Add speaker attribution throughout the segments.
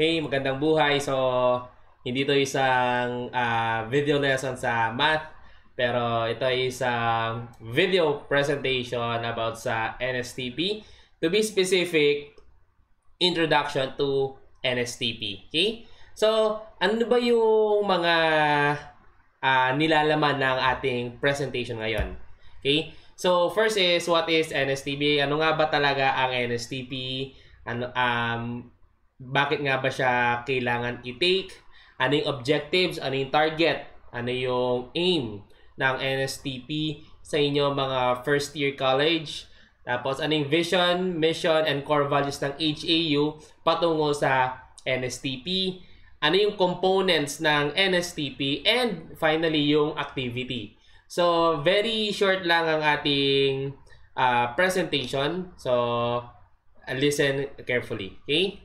Speaker 1: Hey, magandang buhay. So, hindi ito isang uh, video lesson sa math, pero ito ay isang video presentation about sa NSTP. To be specific, introduction to NSTP. Okay? So, ano ba yung mga uh, nilalaman ng ating presentation ngayon? Okay? So, first is, what is NSTP? Ano nga ba talaga ang NSTP? Ano, um, bakit nga ba siya kailangan i-take, ano yung objectives, ano yung target, ano yung aim ng NSTP sa inyo mga first year college, tapos ano yung vision, mission, and core values ng HAU patungo sa NSTP, ano yung components ng NSTP, and finally yung activity. So, very short lang ang ating uh, presentation. So, listen carefully. Okay?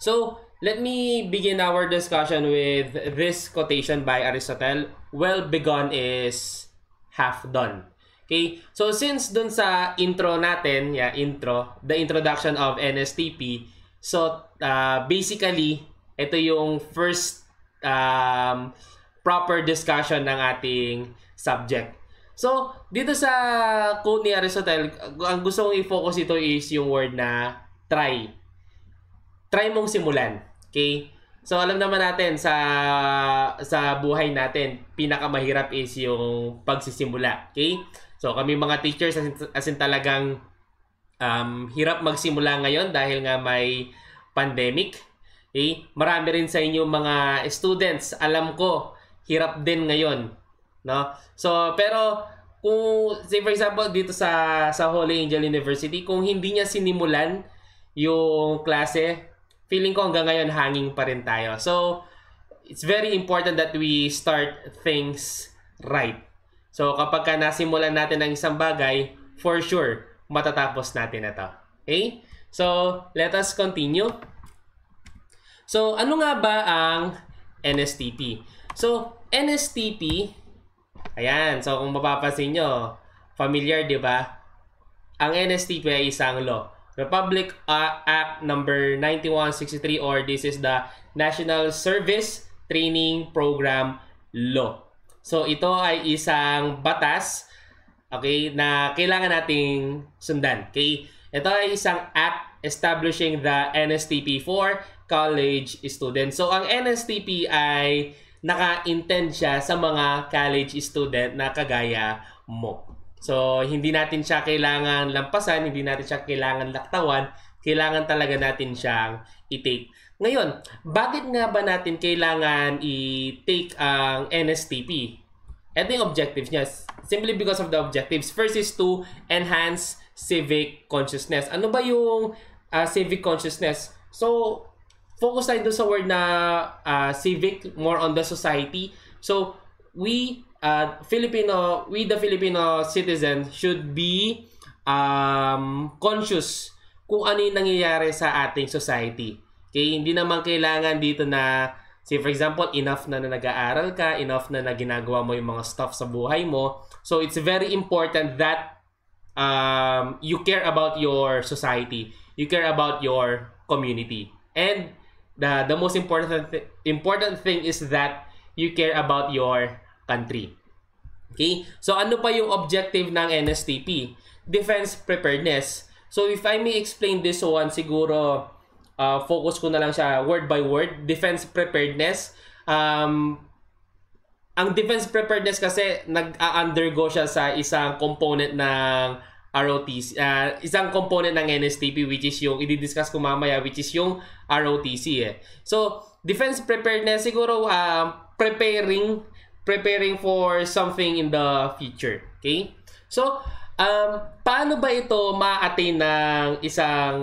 Speaker 1: So, let me begin our discussion with this quotation by Aristotle. Well begun is half done. Okay? So, since dun sa intro natin, yeah, intro, the introduction of NSTP, so, uh, basically, ito yung first um, proper discussion ng ating subject. So, dito sa quote ni Aristotle, ang gusto kong i-focus ito is yung word na try try mong simulan. Okay? So alam naman natin sa sa buhay natin, pinakamahirap is yung pagsisimula. Okay? So kami mga teachers as in, as in talagang um, hirap magsimula ngayon dahil nga may pandemic. Okay? Marami rin sa inyo mga students, alam ko, hirap din ngayon. No? So pero kung say for example dito sa sa Holy Angel University, kung hindi niya sinimulan yung klase feeling ko hanggang ngayon hanging pa rin tayo. So, it's very important that we start things right. So, kapag ka nasimulan natin ang isang bagay, for sure, matatapos natin na to. Okay? So, let us continue. So, ano nga ba ang NSTP? So, NSTP, ayan, so kung mapapansin nyo, familiar, di ba? Ang NSTP ay isang law. Republic uh, Act number 9163 or this is the National Service Training Program Law. So ito ay isang batas okay na kailangan nating sundan. Okay? Ito ay isang act establishing the NSTP for college students. So ang NSTP ay naka-intend siya sa mga college student na kagaya mo. So, hindi natin siya kailangan lampasan, hindi natin siya kailangan laktawan, kailangan talaga natin siyang i-take. Ngayon, bakit nga ba natin kailangan i-take ang NSTP? Ito yung objectives niya. Simply because of the objectives. First is to enhance civic consciousness. Ano ba yung uh, civic consciousness? So, focus tayo doon sa word na uh, civic, more on the society. So, we uh, Filipino, we the Filipino citizens should be um, conscious kung ano yung nangyayari sa ating society. Okay, hindi naman kailangan dito na say for example, enough na na nag-aaral ka, enough na na ginagawa mo yung mga stuff sa buhay mo. So it's very important that um, you care about your society. You care about your community. And the the most important th- important thing is that you care about your country. Okay? So ano pa yung objective ng NSTP? Defense preparedness. So if I may explain this one, siguro uh, focus ko na lang siya word by word. Defense preparedness. Um, ang defense preparedness kasi nag-undergo siya sa isang component ng ROTC, uh, isang component ng NSTP which is yung i-discuss ko mamaya which is yung ROTC eh. So, defense preparedness siguro uh, preparing preparing for something in the future. Okay? So, um, paano ba ito ma-attain ng isang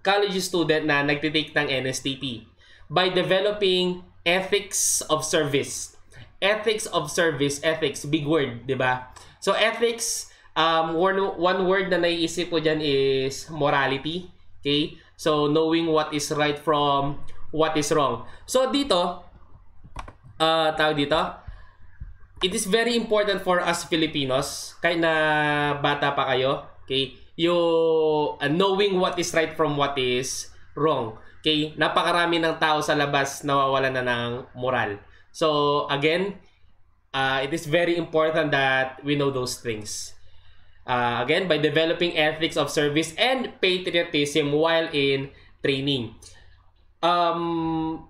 Speaker 1: college student na nagtitake ng NSTP? By developing ethics of service. Ethics of service, ethics, big word, di ba? So, ethics, um, one, one word na naiisip ko dyan is morality. Okay? So, knowing what is right from what is wrong. So, dito, uh, ah, tao dito, it is very important for us Filipinos, kahit na bata pa kayo, okay, you uh, knowing what is right from what is wrong. Okay, napakarami ng tao sa labas nawawalan na ng moral. So, again, uh, it is very important that we know those things. Uh, again, by developing ethics of service and patriotism while in training. Um,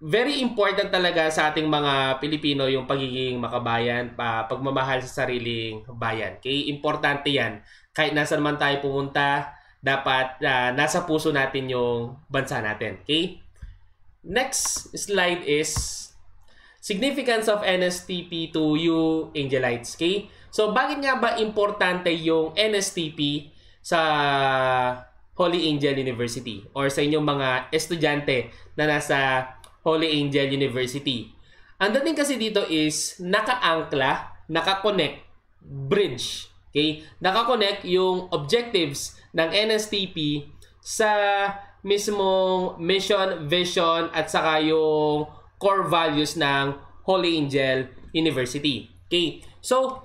Speaker 1: very important talaga sa ating mga Pilipino yung pagiging makabayan, pa, pagmamahal sa sariling bayan. Kaya importante yan. Kahit nasaan man tayo pumunta, dapat uh, nasa puso natin yung bansa natin. Okay? Next slide is significance of NSTP to you Angelites. Okay? So bakit nga ba importante yung NSTP sa Holy Angel University or sa inyong mga estudyante na nasa Holy Angel University. Ang dating kasi dito is nakaangkla, nakakonect, bridge. Okay? Nakakonect yung objectives ng NSTP sa mismong mission, vision, at saka yung core values ng Holy Angel University. Okay? So,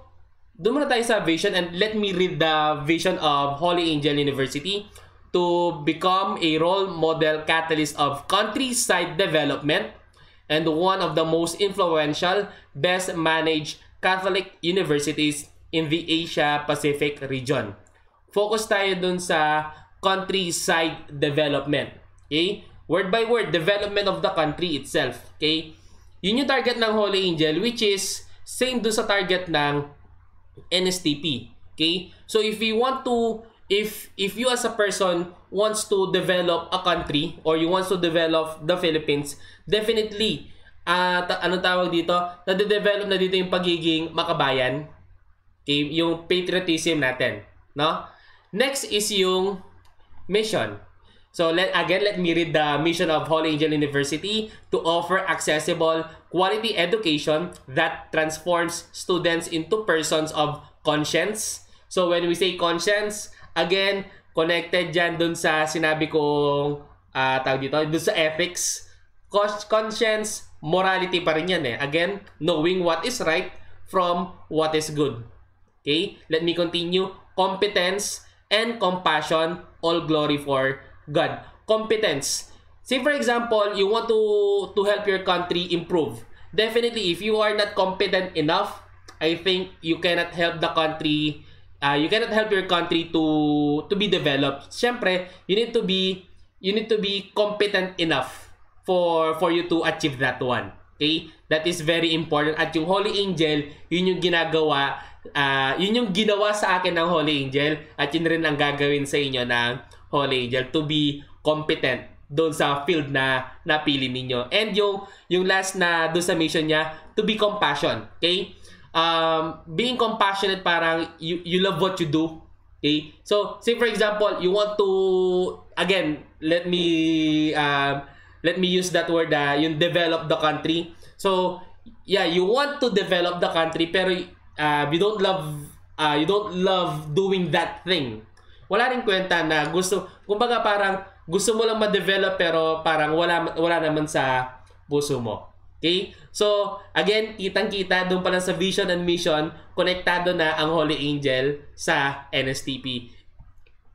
Speaker 1: doon muna tayo sa vision and let me read the vision of Holy Angel University to become a role model catalyst of countryside development and one of the most influential, best managed Catholic universities in the Asia Pacific region. Focus tayo dun sa countryside development. Okay? Word by word, development of the country itself. Okay? Yun yung target ng Holy Angel which is same dun sa target ng NSTP. Okay? So if we want to if if you as a person wants to develop a country or you wants to develop the Philippines, definitely at ah, uh, ano tawag dito, na develop na dito yung pagiging makabayan. Okay, yung patriotism natin, no? Next is yung mission. So let again let me read the mission of Holy Angel University to offer accessible quality education that transforms students into persons of conscience. So when we say conscience, again, connected dyan dun sa sinabi kong uh, tawag dito, dun sa ethics, conscience, morality pa rin yan eh. Again, knowing what is right from what is good. Okay? Let me continue. Competence and compassion, all glory for God. Competence. Say for example, you want to to help your country improve. Definitely, if you are not competent enough, I think you cannot help the country uh, you cannot help your country to to be developed. syempre you need to be you need to be competent enough for for you to achieve that one. Okay? That is very important. At yung Holy Angel, yun yung ginagawa, uh, yun yung ginawa sa akin ng Holy Angel at yun rin ang gagawin sa inyo ng Holy Angel to be competent doon sa field na napili ninyo. And yung yung last na doon sa mission niya, to be compassion. Okay? um, being compassionate parang you, you love what you do. Okay? So, say for example, you want to, again, let me, uh, let me use that word, uh, yung develop the country. So, yeah, you want to develop the country pero uh, you don't love uh, you don't love doing that thing. Wala rin kwenta na gusto, kumbaga parang gusto mo lang ma-develop pero parang wala wala naman sa puso mo. Okay? So, again, kitang-kita doon pa lang sa vision and mission, konektado na ang Holy Angel sa NSTP.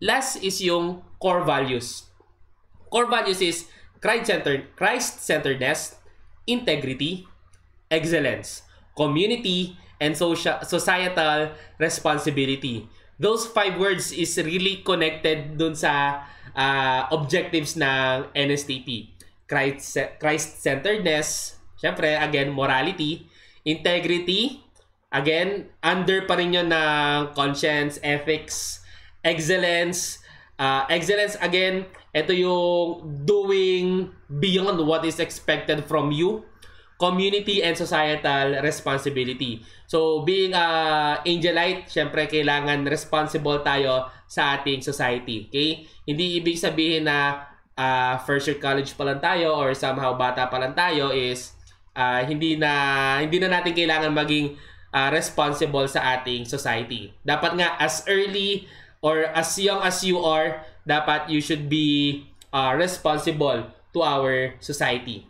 Speaker 1: Last is yung core values. Core values is Christ-centered, Christ-centeredness, integrity, excellence, community, and social, societal responsibility. Those five words is really connected dun sa uh, objectives ng NSTP. Christ-centeredness, Siyempre, again, morality, integrity, again, under pa rin yun ng conscience, ethics, excellence, uh, excellence again, ito yung doing beyond what is expected from you, community and societal responsibility. So, being a uh, angelite, syempre kailangan responsible tayo sa ating society. Okay? Hindi ibig sabihin na uh, first year college pa lang tayo or somehow bata pa lang tayo is uh, hindi na hindi na natin kailangan maging uh, responsible sa ating society. Dapat nga as early or as young as you are, dapat you should be uh, responsible to our society.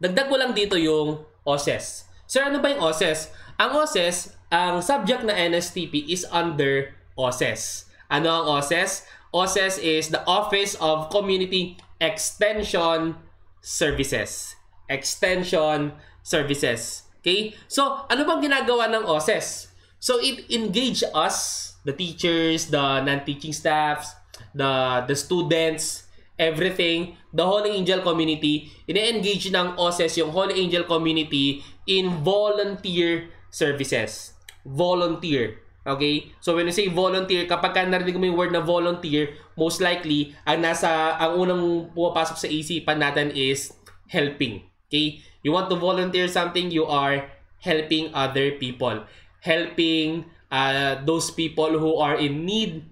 Speaker 1: Dagdag ko lang dito yung OSES. Sir, ano ba yung OSES? Ang OSES, ang subject na NSTP is under OSES. Ano ang OSES? OSES is the Office of Community Extension Services extension services. Okay? So, ano bang ginagawa ng OSES? So, it engage us, the teachers, the non-teaching staffs, the, the students, everything, the Holy Angel community, ine-engage ng OSES yung Holy Angel community in volunteer services. Volunteer. Okay? So when you say volunteer, kapag ka narinig mo yung word na volunteer, most likely, ang nasa, ang unang pumapasok sa isipan natin is helping. Okay? You want to volunteer something, you are helping other people. Helping uh, those people who are in need.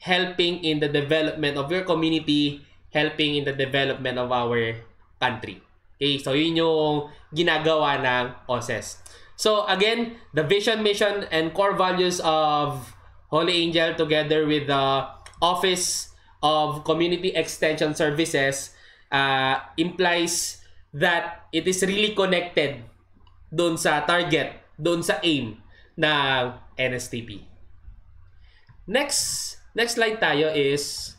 Speaker 1: Helping in the development of your community. Helping in the development of our country. Okay? So, yun yung ginagawa ng OSES. So, again, the vision, mission, and core values of Holy Angel together with the Office of Community Extension Services uh, implies that it is really connected doon sa target, doon sa aim ng NSTP. Next, next slide tayo is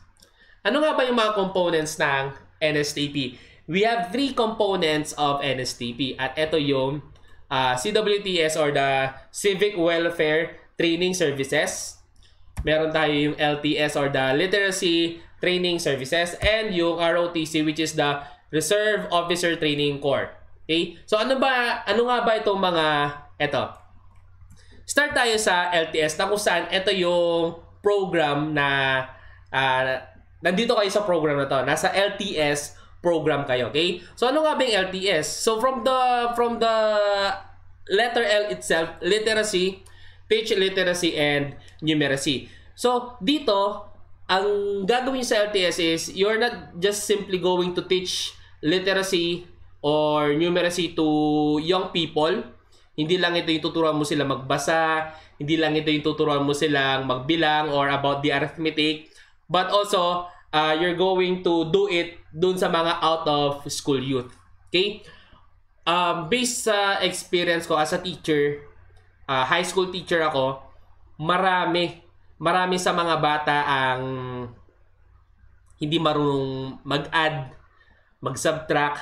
Speaker 1: ano nga ba yung mga components ng NSTP? We have three components of NSTP at ito yung uh, ah, CWTS or the Civic Welfare Training Services. Meron tayo yung LTS or the Literacy Training Services and yung ROTC which is the Reserve Officer Training Corps. Okay? So ano ba ano nga ba itong mga ito? Start tayo sa LTS na kung saan ito yung program na uh, nandito kayo sa program na to. Nasa LTS program kayo, okay? So ano nga ba yung LTS? So from the from the letter L itself, literacy, page literacy and numeracy. So dito, ang gagawin sa LTS is you're not just simply going to teach literacy or numeracy to young people. Hindi lang ito yung tuturuan mo sila magbasa, hindi lang ito yung tuturuan mo silang magbilang or about the arithmetic, but also uh, you're going to do it dun sa mga out of school youth. Okay? Um, based sa experience ko as a teacher, uh, high school teacher ako, marami, marami sa mga bata ang hindi marunong mag-add mag-subtract.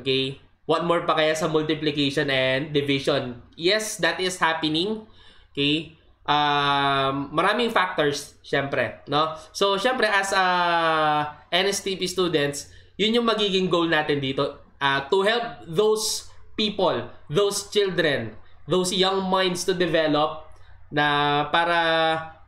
Speaker 1: Okay? What more pa kaya sa multiplication and division? Yes, that is happening. Okay? Um, maraming factors, syempre. No? So, syempre, as a uh, NSTP students, yun yung magiging goal natin dito. Uh, to help those people, those children, those young minds to develop na para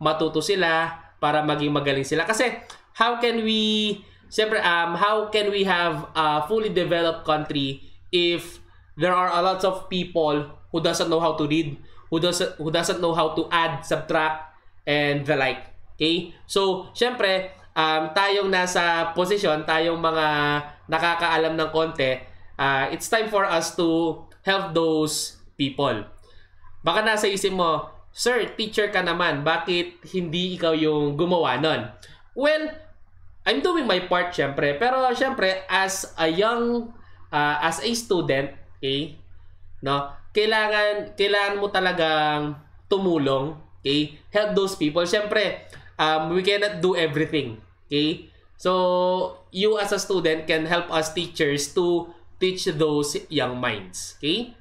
Speaker 1: matuto sila, para maging magaling sila. Kasi, how can we Siyempre, um, how can we have a fully developed country if there are a lots of people who doesn't know how to read, who doesn't who doesn't know how to add, subtract, and the like. Okay? So, syempre, um, tayong nasa position, tayong mga nakakaalam ng konti, uh, it's time for us to help those people. Baka nasa isip mo, Sir, teacher ka naman, bakit hindi ikaw yung gumawa nun? Well, I'm doing my part syempre pero syempre as a young uh, as a student okay no kailangan kailangan mo talagang tumulong okay help those people syempre um, we cannot do everything okay so you as a student can help us teachers to teach those young minds okay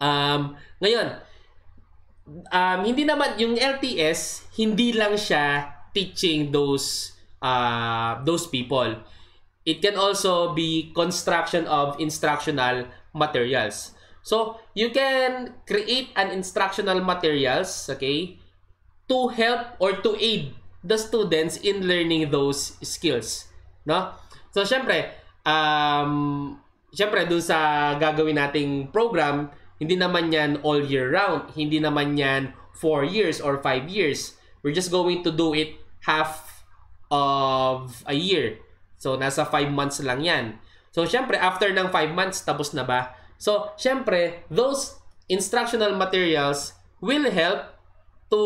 Speaker 1: um ngayon um hindi naman yung LTS hindi lang siya teaching those uh, those people. It can also be construction of instructional materials. So, you can create an instructional materials, okay, to help or to aid the students in learning those skills, no? So, syempre, um, syempre dun sa gagawin nating program, hindi naman yan all year round. Hindi naman yan 4 years or 5 years. We're just going to do it half of a year. So, nasa 5 months lang yan. So, syempre, after ng 5 months, tapos na ba? So, syempre, those instructional materials will help to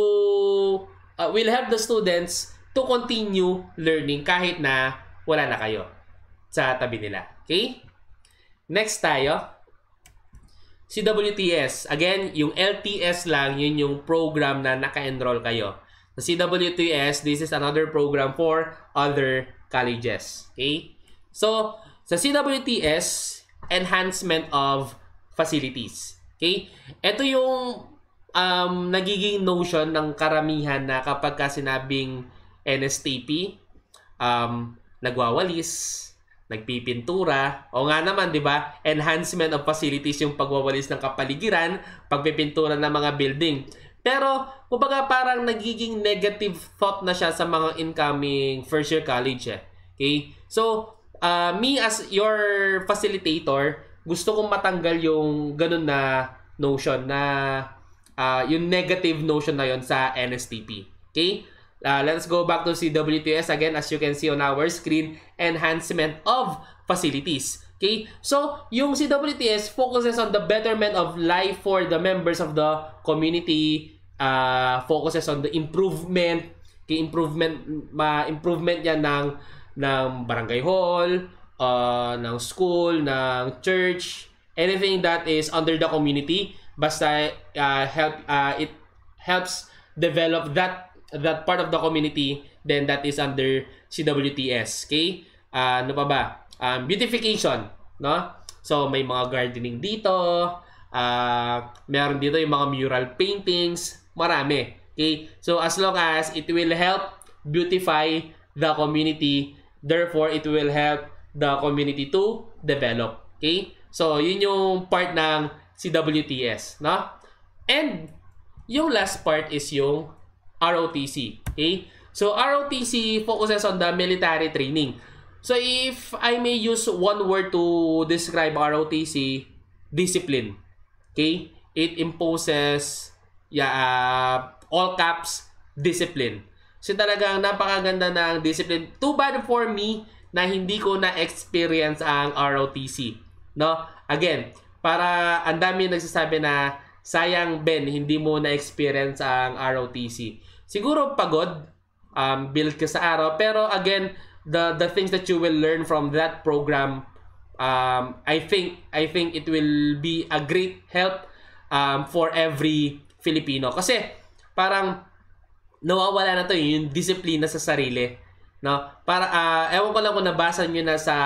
Speaker 1: uh, will help the students to continue learning kahit na wala na kayo sa tabi nila. Okay? Next tayo. CWTS. Again, yung LTS lang, yun yung program na naka-enroll kayo. The CWTS, this is another program for other colleges. Okay? So, sa CWTS, enhancement of facilities. Okay? Ito yung um, nagiging notion ng karamihan na kapag ka sinabing NSTP, um, nagwawalis, nagpipintura, o nga naman, di ba, enhancement of facilities yung pagwawalis ng kapaligiran, pagpipintura ng mga building. Pero, kumbaga parang nagiging negative thought na siya sa mga incoming first year college eh. Okay? So, uh, me as your facilitator, gusto kong matanggal yung ganun na notion na uh, yung negative notion na yon sa NSTP. Okay? Uh, let's go back to CWTS again as you can see on our screen, enhancement of facilities. Okay? So, yung CWTS focuses on the betterment of life for the members of the community uh, focuses on the improvement kay improvement ma improvement niya ng ng barangay hall uh, ng school ng church anything that is under the community basta uh, help uh, it helps develop that that part of the community then that is under CWTS okay uh, ano pa ba um, beautification no so may mga gardening dito Uh, meron dito yung mga mural paintings. Marami. Okay? So, as long as it will help beautify the community, therefore, it will help the community to develop. Okay? So, yun yung part ng CWTS. No? And, yung last part is yung ROTC. Okay? So, ROTC focuses on the military training. So, if I may use one word to describe ROTC, discipline. Okay? It imposes yeah, uh, all caps discipline. So talagang napakaganda ng discipline. Too bad for me na hindi ko na-experience ang ROTC. No? Again, para ang dami nagsasabi na sayang Ben, hindi mo na-experience ang ROTC. Siguro pagod, um, build ka sa araw. Pero again, the, the things that you will learn from that program um, I think I think it will be a great help um, for every Filipino kasi parang nawawala na to eh, yung disiplina sa sarili no para uh, ewan ko lang kung nabasa niyo na sa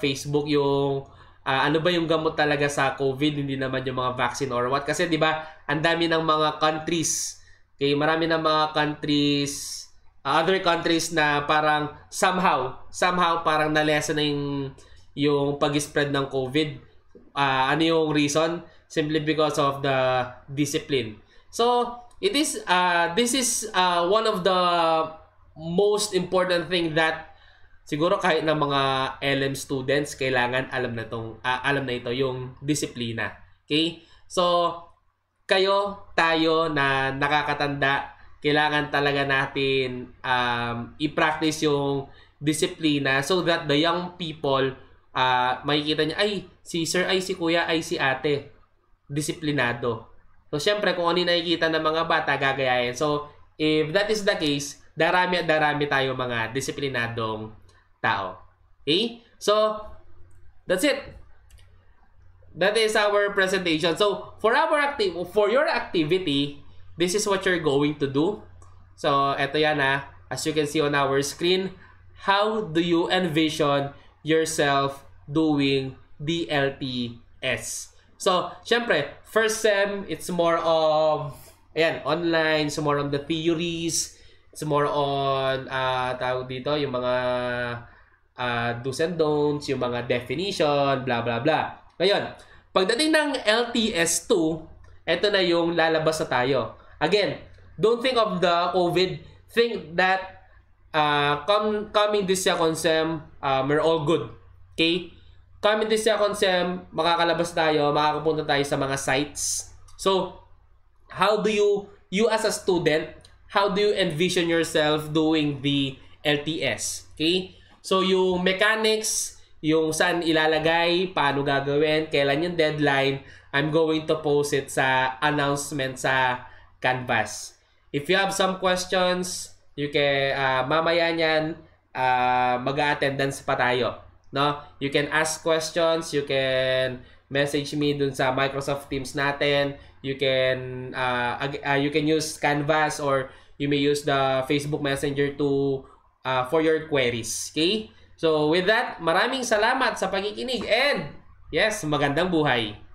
Speaker 1: Facebook yung uh, ano ba yung gamot talaga sa COVID hindi naman yung mga vaccine or what kasi di ba ang dami ng mga countries okay marami ng mga countries uh, other countries na parang somehow somehow parang nalesa na yung yung pag-spread ng COVID. Uh, ano yung reason? Simply because of the discipline. So, it is uh, this is uh, one of the most important thing that siguro kahit ng mga LM students kailangan alam na tong uh, alam na ito yung disiplina. Okay? So kayo, tayo na nakakatanda, kailangan talaga natin um, i-practice yung disiplina so that the young people uh, makikita niya, ay, si sir, ay si kuya, ay si ate. Disiplinado. So, syempre, kung ano yung nakikita ng mga bata, gagayahin. So, if that is the case, darami at darami tayo mga disiplinadong tao. Okay? So, that's it. That is our presentation. So, for our active for your activity, this is what you're going to do. So, eto yan ha. Ah. As you can see on our screen, how do you envision yourself doing DLPS. So, syempre, first sem, it's more of, ayan, online, so more on the theories, it's more on, uh, tawag dito, yung mga uh, do's and don'ts, yung mga definition, blah, blah, blah. Ngayon, pagdating ng LTS2, ito na yung lalabas na tayo. Again, don't think of the COVID. Think that uh, come, coming this second sem, um, ah, we're all good. Okay? Coming this second sem, makakalabas tayo, makakapunta tayo sa mga sites. So, how do you, you as a student, how do you envision yourself doing the LTS? Okay? So, yung mechanics, yung saan ilalagay, paano gagawin, kailan yung deadline, I'm going to post it sa announcement sa Canvas. If you have some questions, You can, uh, mamaya niyan, uh, ah, mag-attendance pa tayo. No? You can ask questions, you can message me dun sa Microsoft Teams natin. You can, uh, uh, you can use Canvas or you may use the Facebook Messenger to, uh, for your queries. Okay? So with that, maraming salamat sa pagkikinig and yes, magandang buhay!